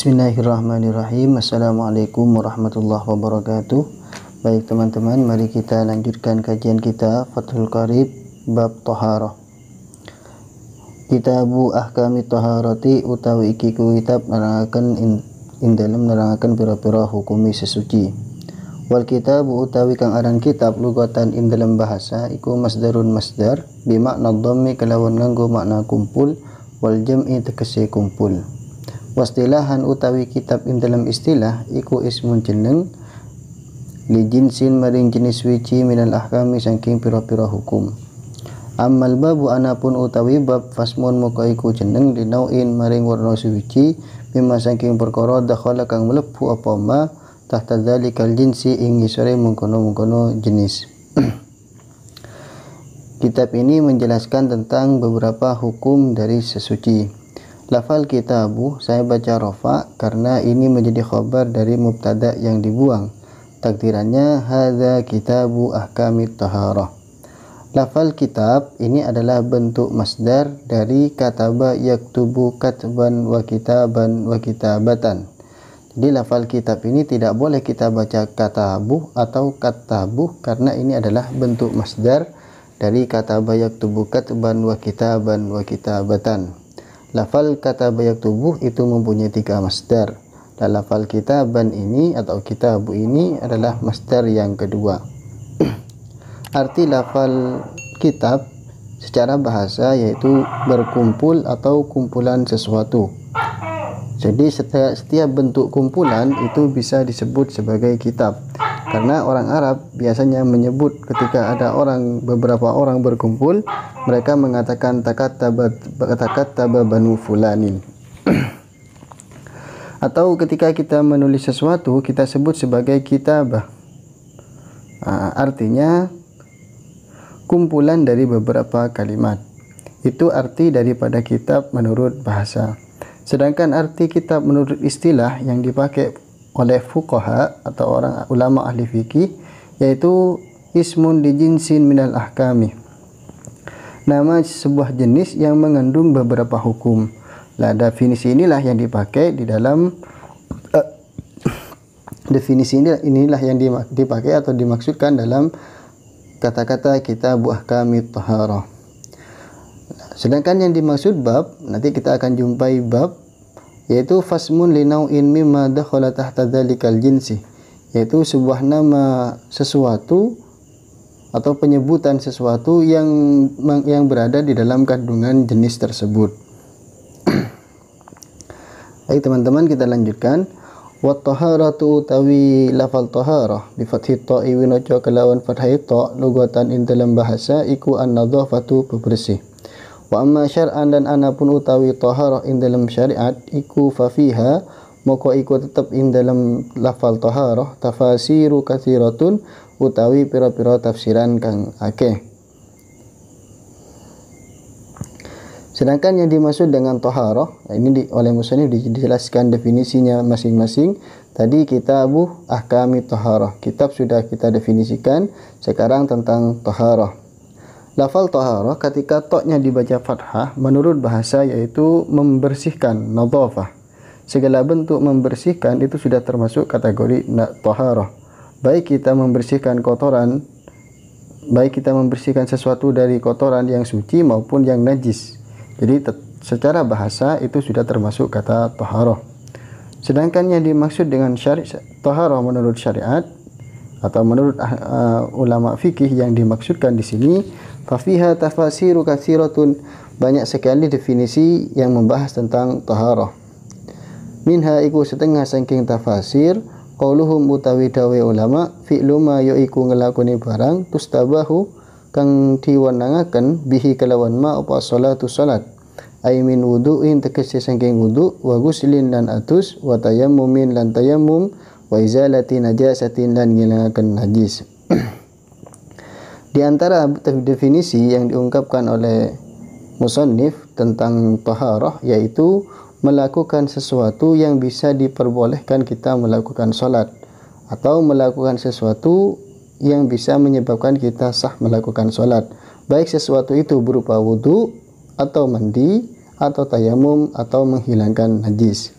Bismillahirrahmanirrahim Assalamualaikum warahmatullahi wabarakatuh Baik teman-teman mari kita lanjutkan kajian kita Fathul Qarib Bab Toharoh Kitabu Ahkami Toharati utawi ikiku kitab nerangaken in, dalam nerangaken pira-pira hukumi sesuci Wal kitabu utawi kang aran kitab lugatan ing dalam bahasa iku masdarun masdar bimakna dhammi kelawan nganggo makna kumpul wal jam'i tegese kumpul wastilahan utawi kitab ing dalam istilah iku ismun jeneng li jinsin maring jenis wiji minal ahkami saking pira-pira hukum Amal babu anapun utawi bab fasmun muka iku jeneng dinauin maring warna suwiji memasangking saking perkara dakhala kang mlebu apa ma tahta dzalikal jinsi ing isore mengkono-mengkono jenis Kitab ini menjelaskan tentang beberapa hukum dari sesuci lafal kitabu saya baca rofa karena ini menjadi khobar dari mubtada yang dibuang takdirannya hadza kitabu ahkamit taharah lafal kitab ini adalah bentuk masdar dari kata kataba yaktubu katban wa kitaban wa kitabatan jadi lafal kitab ini tidak boleh kita baca kata katabuh atau kata katabuh karena ini adalah bentuk masdar dari kata bayak tubuh katban wa kitaban wa kitabatan lafal kata bayak tubuh itu mempunyai tiga masdar dan lafal kitaban ini atau kitabu ini adalah masdar yang kedua arti lafal kitab secara bahasa yaitu berkumpul atau kumpulan sesuatu jadi setiap, setiap bentuk kumpulan itu bisa disebut sebagai kitab karena orang Arab biasanya menyebut ketika ada orang beberapa orang berkumpul, mereka mengatakan takat tabat banu fulanin. Atau ketika kita menulis sesuatu, kita sebut sebagai kitabah. Nah, artinya kumpulan dari beberapa kalimat. Itu arti daripada kitab menurut bahasa. Sedangkan arti kitab menurut istilah yang dipakai oleh fuqaha atau orang ulama ahli fikih yaitu ismun di jinsin minal ahkami nama sebuah jenis yang mengandung beberapa hukum nah definisi inilah yang dipakai di dalam uh, definisi inilah, inilah yang dipakai atau dimaksudkan dalam kata-kata kita buah kami taharah sedangkan yang dimaksud bab nanti kita akan jumpai bab yaitu fasmun linau'in mimma dakhala tahta dzalikal jinsi yaitu sebuah nama sesuatu atau penyebutan sesuatu yang yang berada di dalam kandungan jenis tersebut. Baik teman-teman kita lanjutkan. Wa taharatu utawi lafal taharah bi fathi ta'i wa kelawan fathai ta lugatan in dalam bahasa iku an-nadhafatu bebersih. Wa amma syar'an dan anapun utawi taharah ing dalam syariat iku fafiha moko iku tetap ing dalam lafal taharah tafasiru kathiratun utawi pira-pira tafsiran kang akeh. Sedangkan yang dimaksud dengan toharoh, ini di, oleh musanif dijelaskan definisinya masing-masing. Tadi kita kitabu ahkami toharoh, kitab sudah kita definisikan, sekarang tentang toharoh. Lafal toharoh ketika toknya dibaca fathah menurut bahasa yaitu membersihkan nadhafah. Segala bentuk membersihkan itu sudah termasuk kategori toharoh. Baik kita membersihkan kotoran, baik kita membersihkan sesuatu dari kotoran yang suci maupun yang najis. Jadi secara bahasa itu sudah termasuk kata toharoh. Sedangkan yang dimaksud dengan syari toharoh menurut syariat atau menurut uh, ulama fikih yang dimaksudkan di sini fafiha tafasiru katsiratun banyak sekali definisi yang membahas tentang taharah minha iku setengah saking tafasir qauluhum utawi dawe ulama fi'lu ma yo ngelakoni barang tustabahu kang diwenangaken bihi kelawan ma apa salatu salat ay min wudu'in tegese saking wudu' wa guslin lan atus wa tayammumin lan tayammum wa izalati najasatin dan menghilangkan najis. Di antara definisi yang diungkapkan oleh musonif tentang taharah yaitu melakukan sesuatu yang bisa diperbolehkan kita melakukan solat atau melakukan sesuatu yang bisa menyebabkan kita sah melakukan solat baik sesuatu itu berupa wudhu atau mandi atau tayamum atau menghilangkan najis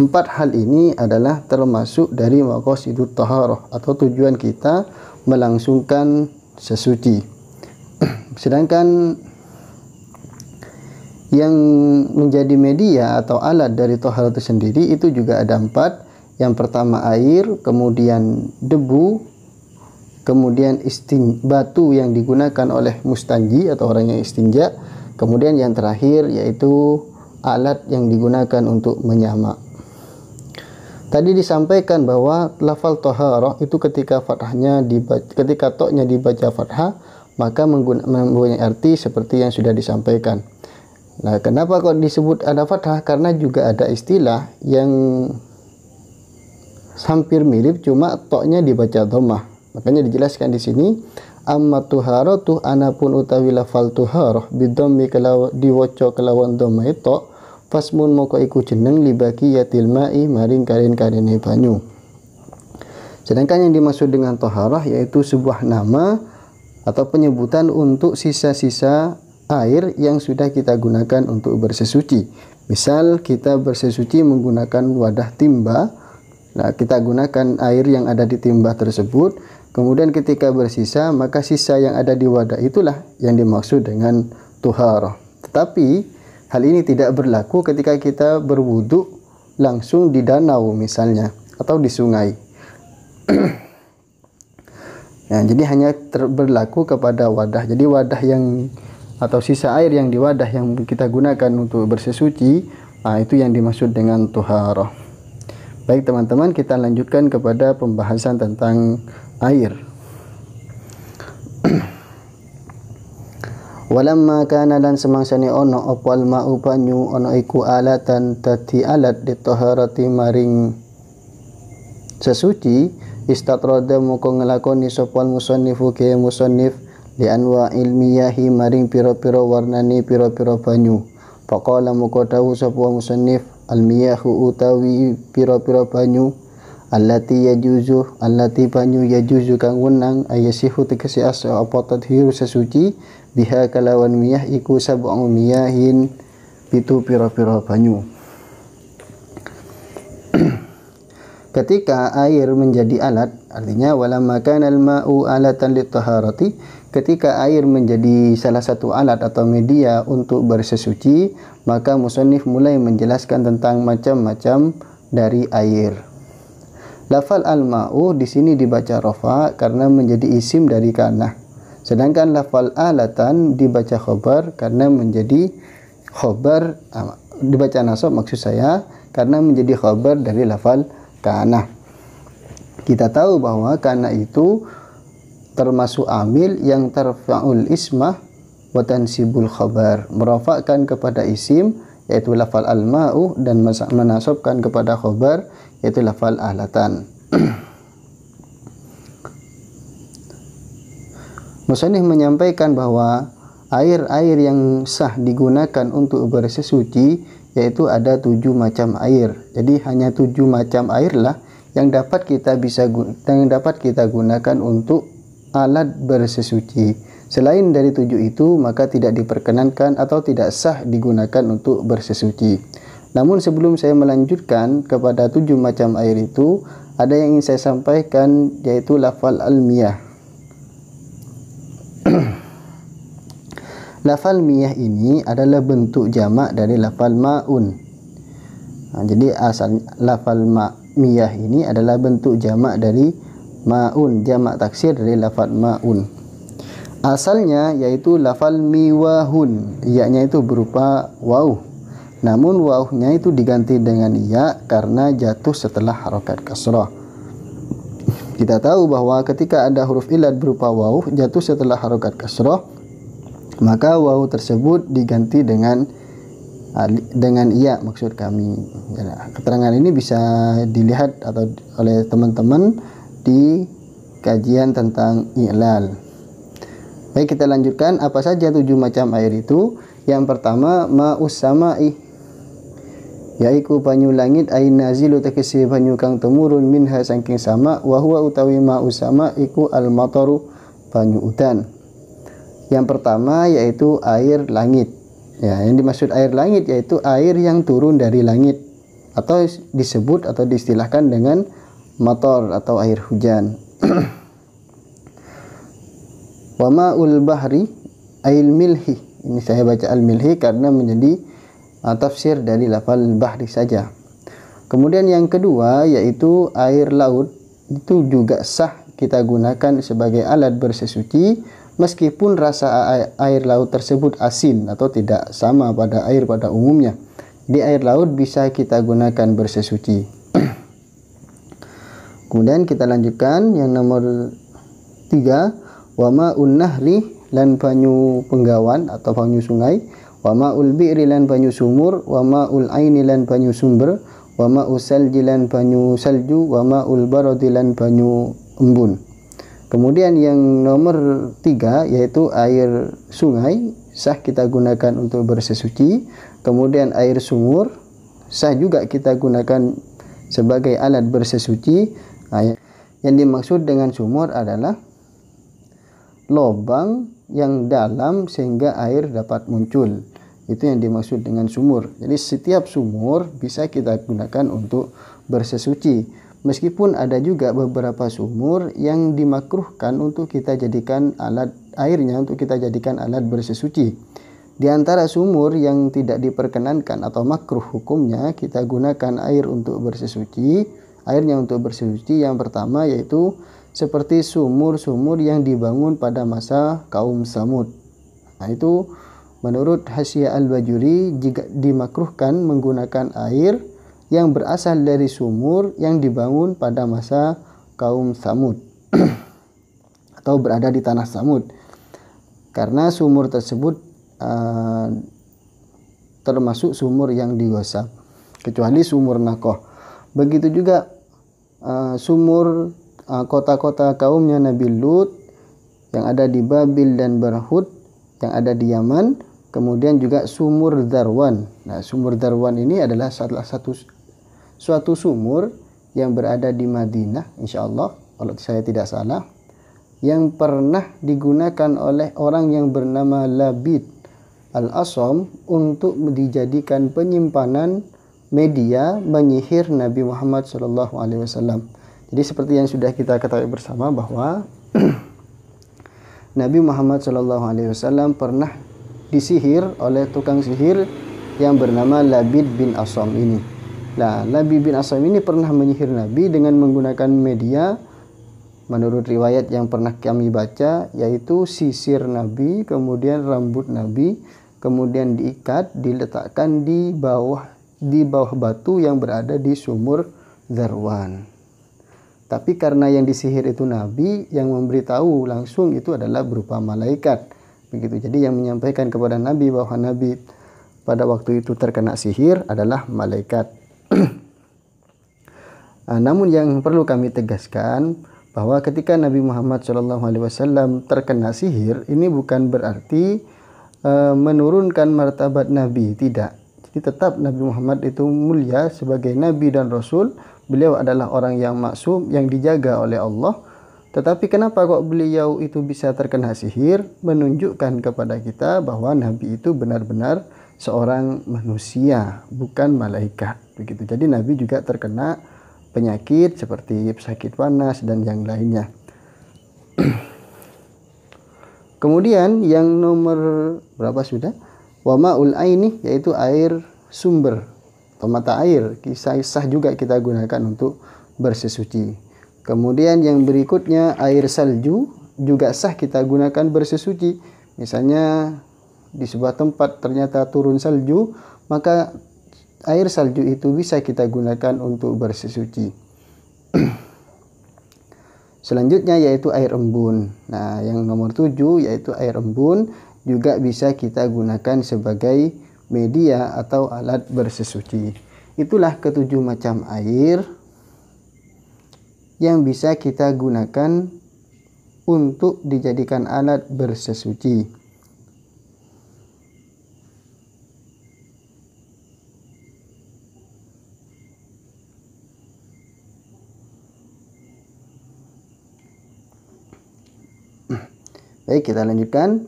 Empat hal ini adalah termasuk dari hidup taharah atau tujuan kita melangsungkan sesuci. Sedangkan yang menjadi media atau alat dari tohar itu sendiri itu juga ada empat yang pertama air kemudian debu kemudian istin batu yang digunakan oleh mustanji atau orang yang istinja kemudian yang terakhir yaitu alat yang digunakan untuk menyamak Tadi disampaikan bahwa lafal toharoh itu ketika fathahnya dibaca, ketika toknya dibaca fathah, maka mempunyai arti seperti yang sudah disampaikan. Nah, kenapa kok disebut ada fathah? Karena juga ada istilah yang hampir mirip cuma toknya dibaca domah. Makanya dijelaskan di sini amma tuharoh tuh anapun utawi lafal tuharoh bidom kelaw, diwoco kelawan domah itu mau moko iku jeneng libaki yatil ma'i maring karen-karene banyu. Sedangkan yang dimaksud dengan toharah yaitu sebuah nama atau penyebutan untuk sisa-sisa air yang sudah kita gunakan untuk bersesuci. Misal kita bersesuci menggunakan wadah timba, nah kita gunakan air yang ada di timba tersebut, kemudian ketika bersisa maka sisa yang ada di wadah itulah yang dimaksud dengan toharah. Tetapi Hal ini tidak berlaku ketika kita berwudu langsung di danau misalnya atau di sungai. ya, jadi hanya berlaku kepada wadah. Jadi wadah yang atau sisa air yang di wadah yang kita gunakan untuk bersesuci, nah, itu yang dimaksud dengan tuharoh. Baik teman-teman, kita lanjutkan kepada pembahasan tentang air. Walamma kana lan ni ono opal ma'u banyu ono iku alatan dadi alat toharati maring sesuci istatroda muka ngelakoni sopal musonnifu ke musonif di anwa ilmiyahi maring piro-piro warnani piro-piro banyu Pakola muka tahu sopal musonif almiyahu utawi piro-piro banyu allati yajuzu allati banyu yajuzu kang wenang ayasihu tegesi asa apa tadhiru sesuci biha kalawan miyah iku sab'u miyahin pitu pira-pira banyu ketika air menjadi alat artinya wala al ma'u alatan litaharati ketika air menjadi salah satu alat atau media untuk bersesuci maka musannif mulai menjelaskan tentang macam-macam dari air lafal al ma'u di sini dibaca rofa karena menjadi isim dari kana Sedangkan lafal alatan dibaca khobar karena menjadi khobar ah, dibaca nasab maksud saya karena menjadi khobar dari lafal kana. Kita tahu bahwa kana itu termasuk amil yang terfaul ismah wa sibul khobar merofakkan kepada isim yaitu lafal al-ma'u dan menasabkan kepada khobar yaitu lafal alatan. Musanif menyampaikan bahwa air-air yang sah digunakan untuk bersesuci yaitu ada tujuh macam air. Jadi hanya tujuh macam airlah yang dapat kita bisa yang dapat kita gunakan untuk alat bersesuci. Selain dari tujuh itu, maka tidak diperkenankan atau tidak sah digunakan untuk bersesuci. Namun sebelum saya melanjutkan kepada tujuh macam air itu, ada yang ingin saya sampaikan yaitu lafal almiyah Lafal miyah ini adalah bentuk jamak dari lafal maun. Nah, jadi asal lafal ma miyah ini adalah bentuk jamak dari maun, jamak taksir dari lafal maun. Asalnya yaitu lafal miwahun, iyaknya itu berupa waw. Namun wawnya itu diganti dengan ya karena jatuh setelah harokat kasrah. Kita tahu bahwa ketika ada huruf ilat berupa waw jatuh setelah harokat kasroh maka wau tersebut diganti dengan ah, dengan iya maksud kami ya, keterangan ini bisa dilihat atau oleh teman-teman di kajian tentang i'lal baik kita lanjutkan apa saja tujuh macam air itu yang pertama ma'us sama'i yaiku banyu langit ain nazilu tegese banyu kang temurun minha saking sama wahua utawi ma'us sama'iku iku al mataru banyu utan yang pertama yaitu air langit. Ya, yang dimaksud air langit yaitu air yang turun dari langit atau disebut atau diistilahkan dengan motor atau air hujan. Wa ma'ul bahri ail milhi. Ini saya baca al milhi karena menjadi uh, tafsir dari lafal bahri saja. Kemudian yang kedua yaitu air laut itu juga sah kita gunakan sebagai alat bersesuci meskipun rasa air laut tersebut asin atau tidak sama pada air pada umumnya. Di air laut bisa kita gunakan bersesuci. Kemudian kita lanjutkan yang nomor tiga wama unnahri lan banyu penggawan atau banyu sungai wama ulbi'ri lan banyu sumur wama ulaini lan banyu sumber wama usal jilan banyu salju wama ulbarodilan banyu embun Kemudian yang nomor tiga yaitu air sungai sah kita gunakan untuk bersesuci. Kemudian air sumur sah juga kita gunakan sebagai alat bersesuci. Nah, yang dimaksud dengan sumur adalah lubang yang dalam sehingga air dapat muncul. Itu yang dimaksud dengan sumur. Jadi setiap sumur bisa kita gunakan untuk bersesuci. Meskipun ada juga beberapa sumur yang dimakruhkan untuk kita jadikan alat airnya untuk kita jadikan alat bersesuci. Di antara sumur yang tidak diperkenankan atau makruh hukumnya kita gunakan air untuk bersesuci, airnya untuk bersuci yang pertama yaitu seperti sumur-sumur yang dibangun pada masa kaum Samud. Nah, itu menurut Hasyiah Al-Bajuri jika dimakruhkan menggunakan air yang berasal dari sumur yang dibangun pada masa kaum Samud atau berada di tanah Samud karena sumur tersebut uh, termasuk sumur yang digosap kecuali sumur Nakoh begitu juga uh, sumur eh, kota-kota uh, kaumnya Nabi Lut yang ada di Babil dan Barhud yang ada di Yaman kemudian juga sumur Darwan nah sumur Darwan ini adalah salah satu suatu sumur yang berada di Madinah, insya Allah, kalau saya tidak salah, yang pernah digunakan oleh orang yang bernama Labid al-Asom untuk dijadikan penyimpanan media menyihir Nabi Muhammad SAW. Jadi seperti yang sudah kita ketahui bersama bahwa Nabi Muhammad SAW pernah disihir oleh tukang sihir yang bernama Labid bin Asom ini. Nah, Nabi bin Asam ini pernah menyihir Nabi dengan menggunakan media menurut riwayat yang pernah kami baca yaitu sisir Nabi, kemudian rambut Nabi, kemudian diikat, diletakkan di bawah di bawah batu yang berada di sumur Zarwan. Tapi karena yang disihir itu Nabi, yang memberitahu langsung itu adalah berupa malaikat. Begitu. Jadi yang menyampaikan kepada Nabi bahwa Nabi pada waktu itu terkena sihir adalah malaikat Ah, namun yang perlu kami tegaskan bahwa ketika Nabi Muhammad SAW terkena sihir ini bukan berarti uh, menurunkan martabat Nabi tidak jadi tetap Nabi Muhammad itu mulia sebagai Nabi dan Rasul beliau adalah orang yang maksum yang dijaga oleh Allah tetapi kenapa kok beliau itu bisa terkena sihir menunjukkan kepada kita bahwa Nabi itu benar-benar seorang manusia bukan malaikat begitu. Jadi Nabi juga terkena penyakit seperti sakit panas dan yang lainnya. Kemudian yang nomor berapa sudah? Wama'ul aini yaitu air sumber atau mata air. Kisah-kisah juga kita gunakan untuk bersesuci. Kemudian yang berikutnya air salju juga sah kita gunakan bersesuci. Misalnya di sebuah tempat ternyata turun salju, maka air salju itu bisa kita gunakan untuk bersesuci. Selanjutnya yaitu air embun. Nah, yang nomor tujuh yaitu air embun juga bisa kita gunakan sebagai media atau alat bersesuci. Itulah ketujuh macam air yang bisa kita gunakan untuk dijadikan alat bersesuci. Baik, kita lanjutkan.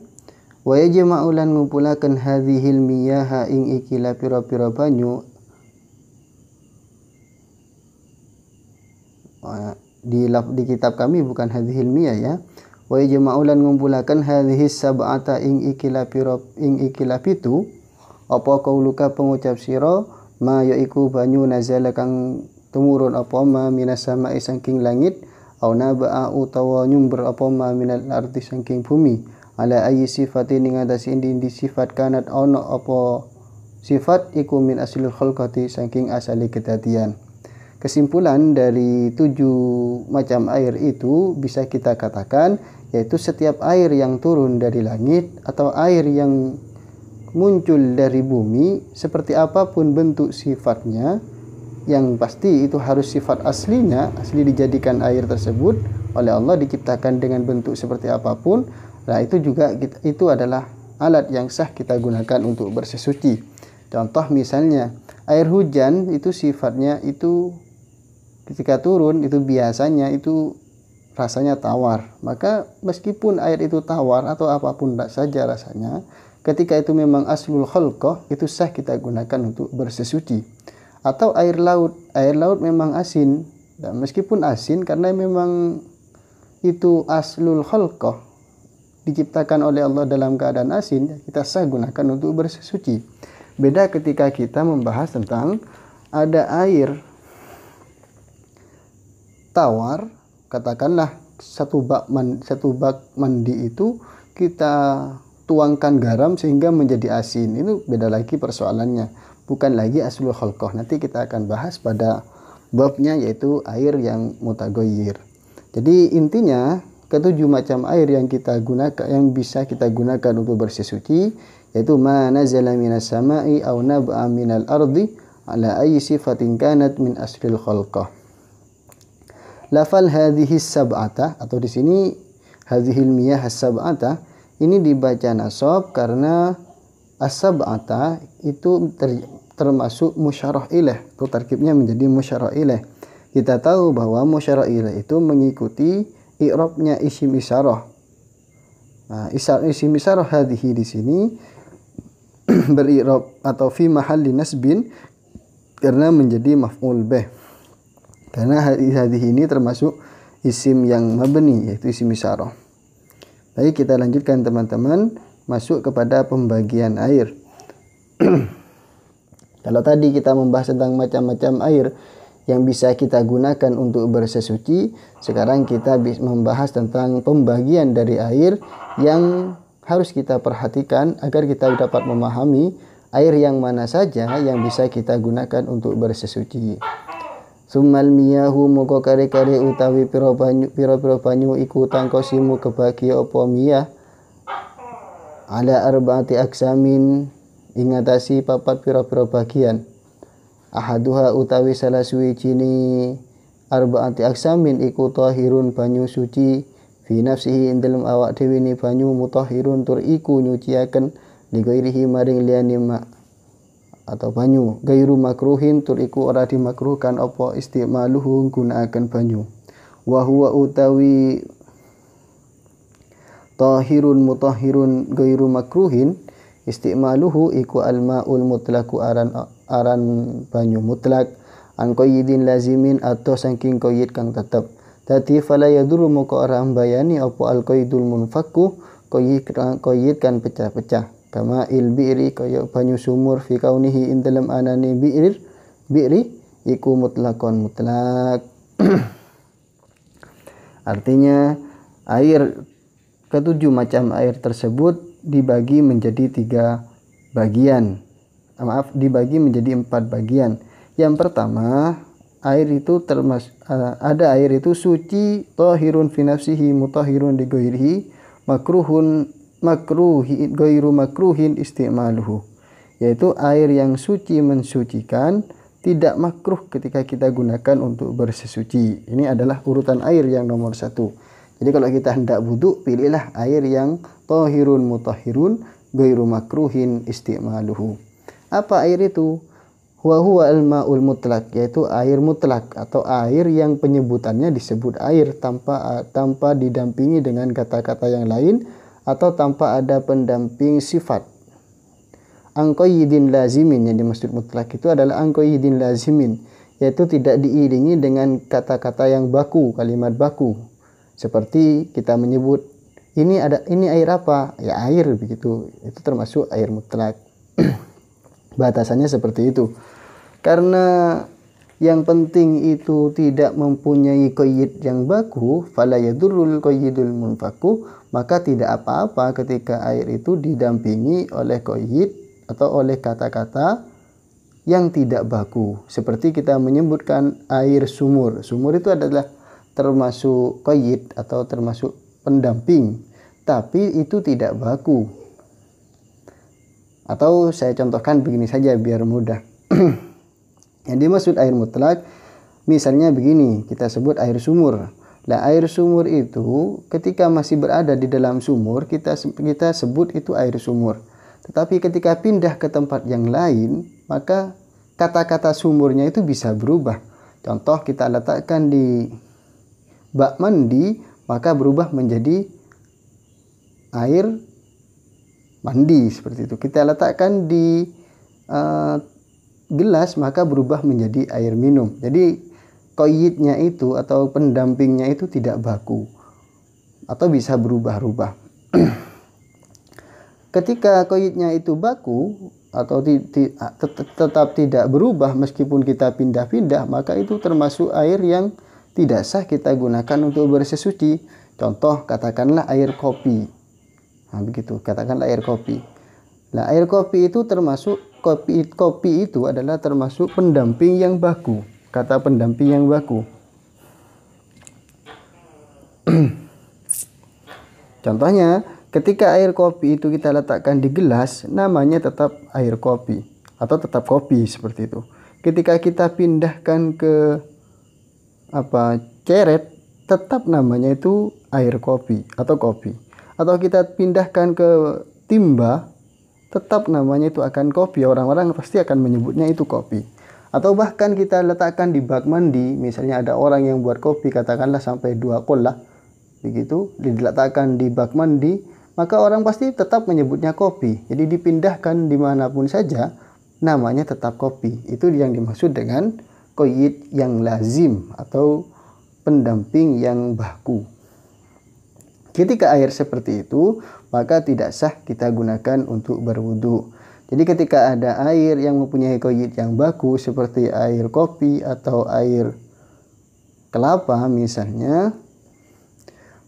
Wa yajma'u lan ngumpulaken hadhil miyaha ing ikila pira-pira banyu di, di kitab kami bukan hadhil miyah ya wa yajma'u lan ngumpulaken hadhihi sab'ata ing ikila pira ing ikila pitu apa kauluka pengucap sira ma yaiku banyu nazala kang tumurun apa ma minas esangking langit aw naba'a utawa nyumber apa ma minal ardi saking bumi ala ayi sifatin ning atas indi-indi sifat kanat ono apa sifat iku min asilul khalqati saking asali kedadian kesimpulan dari tujuh macam air itu bisa kita katakan yaitu setiap air yang turun dari langit atau air yang muncul dari bumi seperti apapun bentuk sifatnya yang pasti itu harus sifat aslinya asli dijadikan air tersebut oleh Allah diciptakan dengan bentuk seperti apapun nah itu juga itu adalah alat yang sah kita gunakan untuk bersesuci contoh misalnya air hujan itu sifatnya itu ketika turun itu biasanya itu rasanya tawar maka meskipun air itu tawar atau apapun tak saja rasanya ketika itu memang aslul khalqah itu sah kita gunakan untuk bersesuci atau air laut air laut memang asin dan meskipun asin karena memang itu aslul khalqah diciptakan oleh Allah dalam keadaan asin ya, kita sah gunakan untuk bersuci beda ketika kita membahas tentang ada air tawar katakanlah satu bak man, satu bak mandi itu kita tuangkan garam sehingga menjadi asin itu beda lagi persoalannya bukan lagi aslul khalqah. Nanti kita akan bahas pada babnya yaitu air yang mutagoyir. Jadi intinya ketujuh macam air yang kita gunakan yang bisa kita gunakan untuk bersih suci yaitu ma nazala minas sama'i aw nab'a minal ardi ala ayyi sifatin kanat min aslil khalqah. Lafal hadhihi sab'ata atau di sini hadhil miyah sab'ata ini dibaca nasab karena sab'ata itu termasuk musyarah ilah. itu tarkibnya menjadi musyarah ilah. kita tahu bahwa musyarah ilah itu mengikuti i'rabnya isim isyarah nah, isim isyarah hadihi di sini beri'rab atau fi mahalli nasbin karena menjadi maf'ul bih karena hadihi ini termasuk isim yang mabni yaitu isim isyarah baik kita lanjutkan teman-teman masuk kepada pembagian air Kalau tadi kita membahas tentang macam-macam air yang bisa kita gunakan untuk bersesuci, sekarang kita membahas tentang pembagian dari air yang harus kita perhatikan agar kita dapat memahami air yang mana saja yang bisa kita gunakan untuk bersesuci. Sumal miyahu moko kare-kare utawi piro banyu piro piro banyu iku tangkosimu kebagi opo miyah ala arbaati aksamin ingatasi papat pira-pira bagian ahaduha utawi salah suwijine arbaati aksamin iku tahirun banyu suci fi nafsihi indalam awak dewi ne banyu mutahhirun tur iku nyuciakan. ligairihi maring liani ma atau banyu gairu makruhin tur iku ora dimakruhkan apa istimaluhu gunakan banyu wahuwa utawi tahirun mutahhirun gairu makruhin istimaluhu iku ul mutlaku aran aran banyu mutlak an qayyidin lazimin atau saking qayyid kang tetep dadi fala yadurru moko ora mbayani apa al qayyidul munfakku qayyid qayyid kan pecah-pecah kama il bi'ri kaya banyu sumur fi kaunihi ana ni anane bi'rir bi'ri iku mutlakon mutlak artinya air ketujuh macam air tersebut dibagi menjadi tiga bagian. Ah, maaf, dibagi menjadi empat bagian. Yang pertama, air itu termas ah, ada air itu suci tohirun finafsihi mutahirun digoirhi makruhun makruhi goiru makruhin istimaluhu yaitu air yang suci mensucikan tidak makruh ketika kita gunakan untuk bersesuci ini adalah urutan air yang nomor satu jadi kalau kita hendak wudhu, pilihlah air yang tohirun mutahirun gairu makruhin istimaluhu. Apa air itu? Huwa huwa al-ma'ul mutlak, yaitu air mutlak atau air yang penyebutannya disebut air tanpa tanpa didampingi dengan kata-kata yang lain atau tanpa ada pendamping sifat. Angkoyidin lazimin yang dimaksud mutlak itu adalah angkoyidin lazimin, yaitu tidak diiringi dengan kata-kata yang baku, kalimat baku seperti kita menyebut ini ada ini air apa? Ya air begitu. Itu termasuk air mutlak. Batasannya seperti itu. Karena yang penting itu tidak mempunyai koyid yang baku, fala yadurrul qayyidul munfaku, maka tidak apa-apa ketika air itu didampingi oleh koyid atau oleh kata-kata yang tidak baku. Seperti kita menyebutkan air sumur. Sumur itu adalah termasuk koyit atau termasuk pendamping tapi itu tidak baku atau saya contohkan begini saja biar mudah yang dimaksud air mutlak misalnya begini kita sebut air sumur Nah, air sumur itu ketika masih berada di dalam sumur kita kita sebut itu air sumur. Tetapi ketika pindah ke tempat yang lain, maka kata-kata sumurnya itu bisa berubah. Contoh kita letakkan di bak mandi maka berubah menjadi air mandi seperti itu. Kita letakkan di uh, gelas maka berubah menjadi air minum. Jadi koyitnya itu atau pendampingnya itu tidak baku atau bisa berubah-ubah. Ketika koyitnya itu baku atau ti, ti, tetap tidak berubah meskipun kita pindah-pindah maka itu termasuk air yang tidak sah kita gunakan untuk bersesuci. Contoh katakanlah air kopi. Nah, begitu, katakanlah air kopi. Nah, air kopi itu termasuk kopi kopi itu adalah termasuk pendamping yang baku. Kata pendamping yang baku. Contohnya, ketika air kopi itu kita letakkan di gelas, namanya tetap air kopi atau tetap kopi seperti itu. Ketika kita pindahkan ke apa ceret tetap namanya itu air kopi atau kopi atau kita pindahkan ke timba tetap namanya itu akan kopi orang-orang pasti akan menyebutnya itu kopi atau bahkan kita letakkan di bak mandi misalnya ada orang yang buat kopi katakanlah sampai dua kol begitu diletakkan di bak mandi maka orang pasti tetap menyebutnya kopi jadi dipindahkan dimanapun saja namanya tetap kopi itu yang dimaksud dengan Koyit yang lazim atau pendamping yang baku. Ketika air seperti itu, maka tidak sah kita gunakan untuk berwudu. Jadi ketika ada air yang mempunyai koyit yang baku seperti air kopi atau air kelapa misalnya,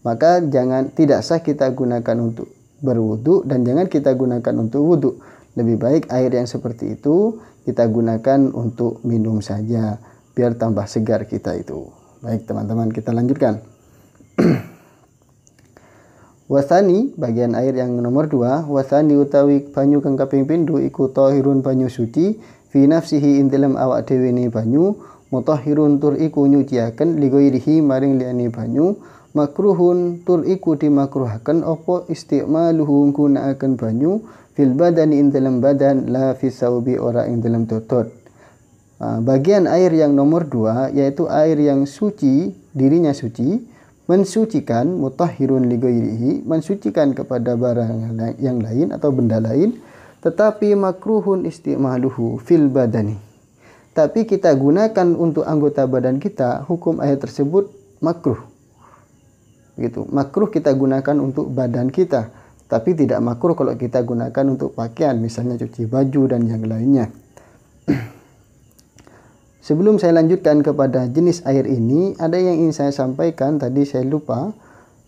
maka jangan tidak sah kita gunakan untuk berwudu dan jangan kita gunakan untuk wudu lebih baik air yang seperti itu kita gunakan untuk minum saja biar tambah segar kita itu. Baik teman-teman kita lanjutkan. Wasani bagian air yang nomor dua wasani utawi banyu kang pindu iku tohirun banyu suci fi nafsihi intilam awak dewini ne banyu mutahhirun tur iku nyuciaken ligoirihi maring liani banyu makruhun tur iku dimakruhaken opo istimaluhu akan banyu fil badan in dalam badan la fi saubi ora ing dalam dodot ah, bagian air yang nomor dua yaitu air yang suci dirinya suci mensucikan mutahhirun ligoirihi mensucikan kepada barang yang lain atau benda lain tetapi makruhun istimaluhu fil badani tapi kita gunakan untuk anggota badan kita hukum air tersebut makruh gitu makruh kita gunakan untuk badan kita tapi tidak makruh kalau kita gunakan untuk pakaian misalnya cuci baju dan yang lainnya sebelum saya lanjutkan kepada jenis air ini ada yang ingin saya sampaikan tadi saya lupa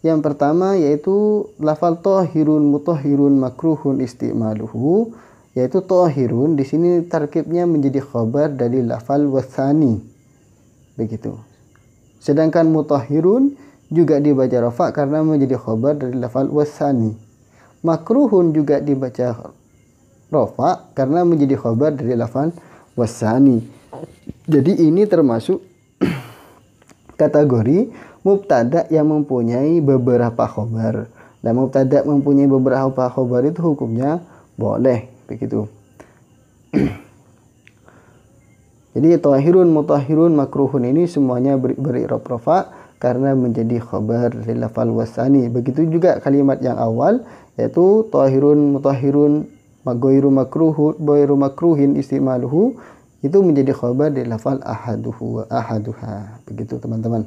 yang pertama yaitu lafal tohirun mutohirun makruhun istimaluhu yaitu tohirun di sini tarkibnya menjadi khobar dari lafal wasani begitu. Sedangkan mutohirun juga dibaca rofa karena menjadi khobar dari lafal wasani makruhun juga dibaca rofa karena menjadi khobar dari lafan wasani jadi ini termasuk kategori mubtada yang mempunyai beberapa khobar dan mubtada mempunyai beberapa khobar itu hukumnya boleh begitu jadi tohirun mutahirun makruhun ini semuanya beri-beri rofa karena menjadi khobar dari lafal wasani begitu juga kalimat yang awal yaitu tahirun mutahhirun magoiru makruhu boiru makruhin istimaluhu itu menjadi khobar di lafal ahaduhu ahaduha begitu teman-teman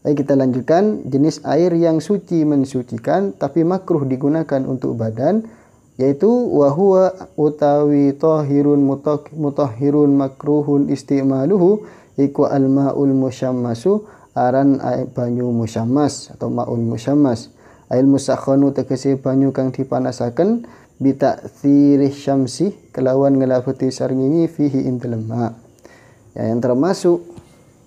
baik kita lanjutkan jenis air yang suci mensucikan tapi makruh digunakan untuk badan yaitu wahwa utawi tahirun mutahhirun makruhun istimaluhu iku maul musyammasu aran banyu musyammas atau maul musyammas ail musakhanu tegese banyu kang dipanasaken bitaktsirih syamsi kelawan ngelaputi sarngingi fihi ing ya, yang termasuk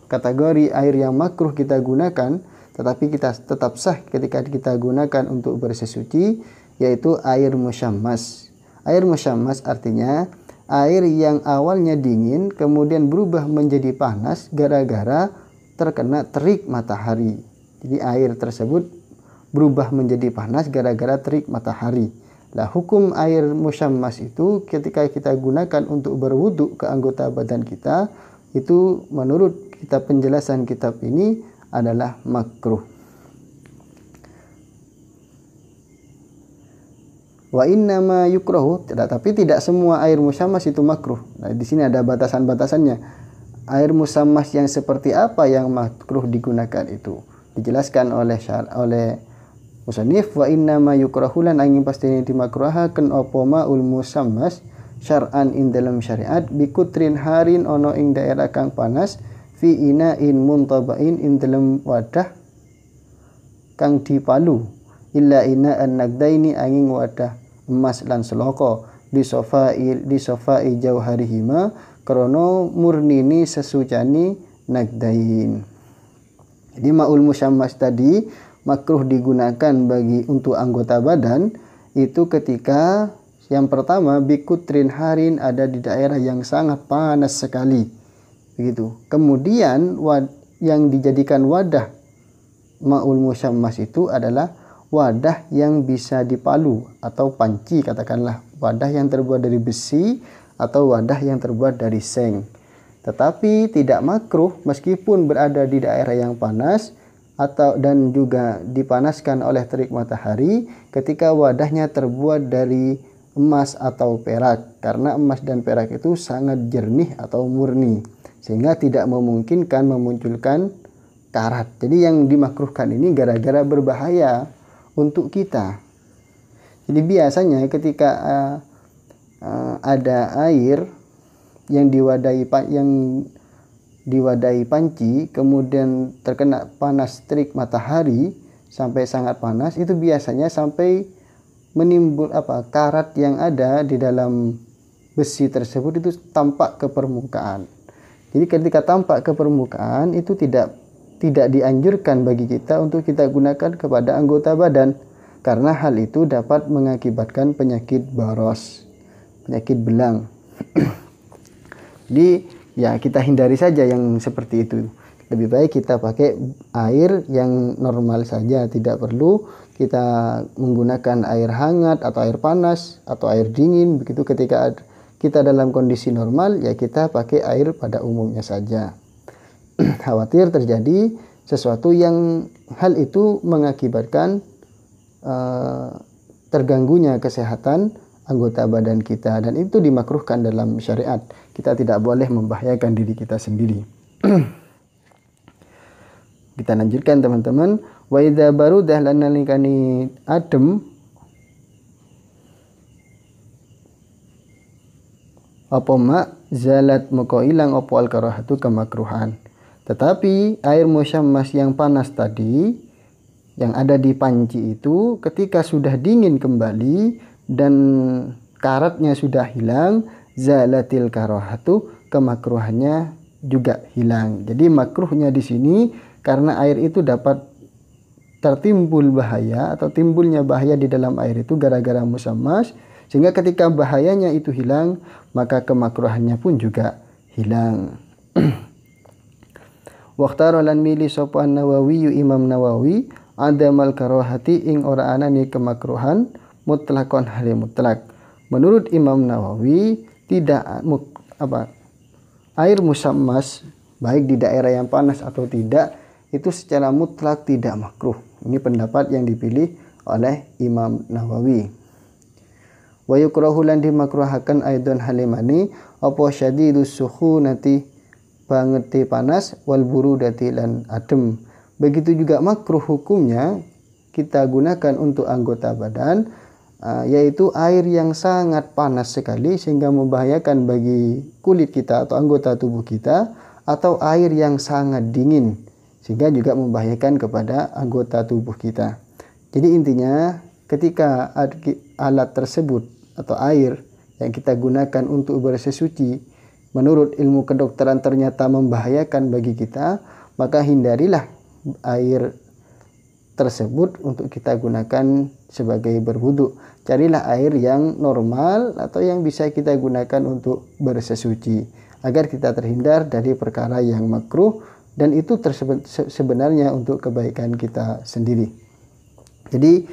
kategori air yang makruh kita gunakan tetapi kita tetap sah ketika kita gunakan untuk bersesuci yaitu air musyammas air musyammas artinya air yang awalnya dingin kemudian berubah menjadi panas gara-gara terkena terik matahari jadi air tersebut berubah menjadi panas gara-gara terik matahari. Lah hukum air musyammas itu ketika kita gunakan untuk berwudu ke anggota badan kita itu menurut kitab penjelasan kitab ini adalah makruh. Wa inna ma yukrohu tidak tapi tidak semua air musyammas itu makruh. Nah, di sini ada batasan-batasannya. Air musyammas yang seperti apa yang makruh digunakan itu dijelaskan oleh syar oleh musanif wa inna ma yukrahulan angin pasti ini dimakruhaken apa maul musammas syar'an in dalam syariat bikutrin harin ono ing daerah kang panas fi ina in muntabain in dalam wadah kang dipalu illa ina an nagdaini angin wadah emas lan seloko di sofa di sofa jauharihima krono murnini sesucani nagdain jadi maul musammas tadi makruh digunakan bagi untuk anggota badan itu ketika yang pertama bikutrin harin ada di daerah yang sangat panas sekali begitu kemudian wad, yang dijadikan wadah ma'ul musyammas itu adalah wadah yang bisa dipalu atau panci katakanlah wadah yang terbuat dari besi atau wadah yang terbuat dari seng tetapi tidak makruh meskipun berada di daerah yang panas atau dan juga dipanaskan oleh terik matahari ketika wadahnya terbuat dari emas atau perak karena emas dan perak itu sangat jernih atau murni sehingga tidak memungkinkan memunculkan karat. Jadi yang dimakruhkan ini gara-gara berbahaya untuk kita. Jadi biasanya ketika uh, uh, ada air yang diwadahi yang diwadahi panci kemudian terkena panas terik matahari sampai sangat panas itu biasanya sampai menimbul apa karat yang ada di dalam besi tersebut itu tampak ke permukaan. Jadi ketika tampak ke permukaan itu tidak tidak dianjurkan bagi kita untuk kita gunakan kepada anggota badan karena hal itu dapat mengakibatkan penyakit baros, penyakit belang. Jadi ya kita hindari saja yang seperti itu lebih baik kita pakai air yang normal saja tidak perlu kita menggunakan air hangat atau air panas atau air dingin begitu ketika kita dalam kondisi normal ya kita pakai air pada umumnya saja khawatir terjadi sesuatu yang hal itu mengakibatkan uh, terganggunya kesehatan anggota badan kita dan itu dimakruhkan dalam syariat. Kita tidak boleh membahayakan diri kita sendiri. kita lanjutkan teman-teman. Wa idza barudah lanalikani adem apa mak zalat moko ilang opo al karahatu kemakruhan. Tetapi air musyammas yang panas tadi yang ada di panci itu ketika sudah dingin kembali dan karatnya sudah hilang zalatil karohatu kemakruhannya juga hilang jadi makruhnya di sini karena air itu dapat tertimbul bahaya atau timbulnya bahaya di dalam air itu gara-gara musammas sehingga ketika bahayanya itu hilang maka kemakruhannya pun juga hilang Waktarolan milih sopan Nawawi yu Imam Nawawi ada mal karohati ing ora anani kemakruhan mutlakon hal yang mutlak. Menurut Imam Nawawi tidak apa air musammas baik di daerah yang panas atau tidak itu secara mutlak tidak makruh. Ini pendapat yang dipilih oleh Imam Nawawi. Wa yukrahu lan dimakruhakan aidon halimani apa syadidus nanti banget panas wal burudati lan adem. Begitu juga makruh hukumnya kita gunakan untuk anggota badan Ah, yaitu air yang sangat panas sekali sehingga membahayakan bagi kulit kita atau anggota tubuh kita atau air yang sangat dingin sehingga juga membahayakan kepada anggota tubuh kita. Jadi intinya ketika alat tersebut atau air yang kita gunakan untuk bersesuci menurut ilmu kedokteran ternyata membahayakan bagi kita, maka hindarilah air tersebut untuk kita gunakan sebagai berwudu. Carilah air yang normal atau yang bisa kita gunakan untuk bersesuci agar kita terhindar dari perkara yang makruh dan itu sebenarnya untuk kebaikan kita sendiri. Jadi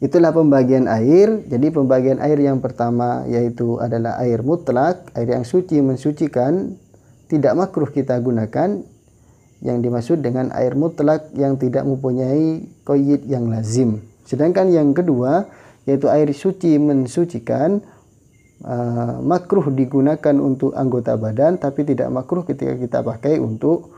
itulah pembagian air. Jadi pembagian air yang pertama yaitu adalah air mutlak, air yang suci mensucikan, tidak makruh kita gunakan yang dimaksud dengan air mutlak yang tidak mempunyai koyit yang lazim. Sedangkan yang kedua yaitu air suci mensucikan uh, makruh digunakan untuk anggota badan tapi tidak makruh ketika kita pakai untuk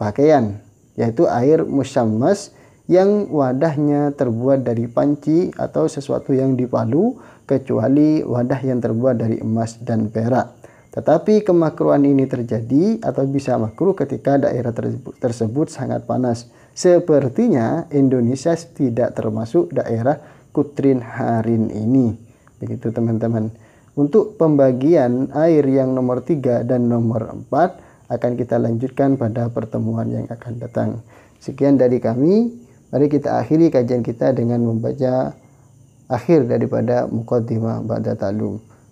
pakaian yaitu air musyammas yang wadahnya terbuat dari panci atau sesuatu yang dipalu kecuali wadah yang terbuat dari emas dan perak. Tetapi kemakruhan ini terjadi atau bisa makruh ketika daerah tersebut sangat panas. Sepertinya Indonesia tidak termasuk daerah Kutrin Harin ini. Begitu teman-teman. Untuk pembagian air yang nomor 3 dan nomor 4 akan kita lanjutkan pada pertemuan yang akan datang. Sekian dari kami. Mari kita akhiri kajian kita dengan membaca akhir daripada Muqaddimah Ba'da Talum.